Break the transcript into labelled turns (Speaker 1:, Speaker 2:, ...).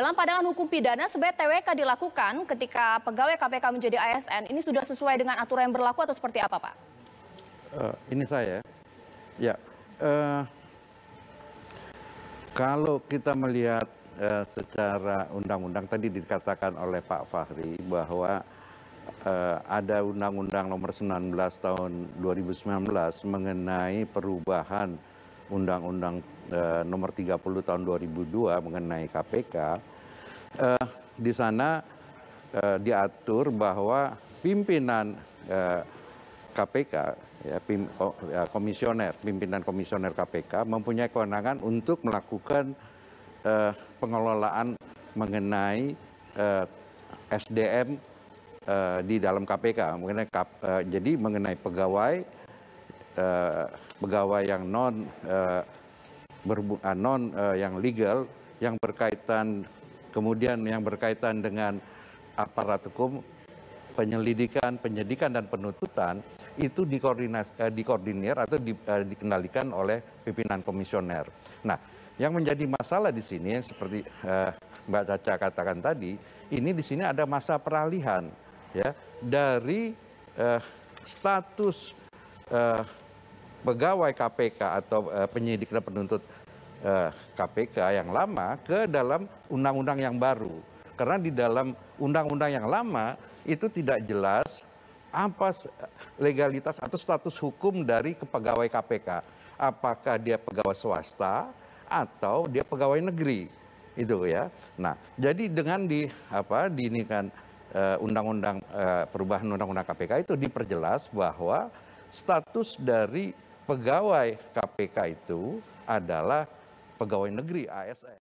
Speaker 1: Dalam pandangan hukum pidana, sebenarnya TWK dilakukan ketika pegawai KPK menjadi ASN. Ini sudah sesuai dengan aturan yang berlaku atau seperti apa, Pak? Uh, ini saya. Ya, uh, kalau kita melihat uh, secara undang-undang tadi dikatakan oleh Pak Fahri bahwa uh, ada Undang-Undang Nomor 19 Tahun 2019 mengenai perubahan Undang-Undang eh, Nomor 30 Tahun 2002 mengenai KPK, eh, di sana eh, diatur bahwa pimpinan KPK, eh, ya, oh, ya, komisioner, pimpinan komisioner KPK mempunyai kewenangan untuk melakukan pengelolaan mengenai SDM di dalam KPK, mengenai jadi mengenai pegawai Eh, pegawai yang non eh, eh, non yang legal yang berkaitan kemudian yang berkaitan dengan aparat hukum penyelidikan, penyidikan dan penuntutan itu dikoordinasi dikoordinir atau di, dikendalikan oleh pimpinan komisioner. Nah, yang menjadi masalah di sini seperti eh, Mbak Caca katakan tadi, ini di sini ada masa peralihan ya dari eh, status eh, pegawai KPK atau eh, penyidik dan penuntut eh, KPK yang lama ke dalam undang-undang yang baru. Karena di dalam undang-undang yang lama itu tidak jelas apa eh, legalitas atau status hukum dari kepegawai KPK. Apakah dia pegawai swasta atau dia pegawai negeri itu ya. Nah, jadi dengan di apa di ini kan eh, undang-undang eh, perubahan undang-undang KPK itu diperjelas bahwa status dari pegawai kpk itu adalah pegawai negeri asn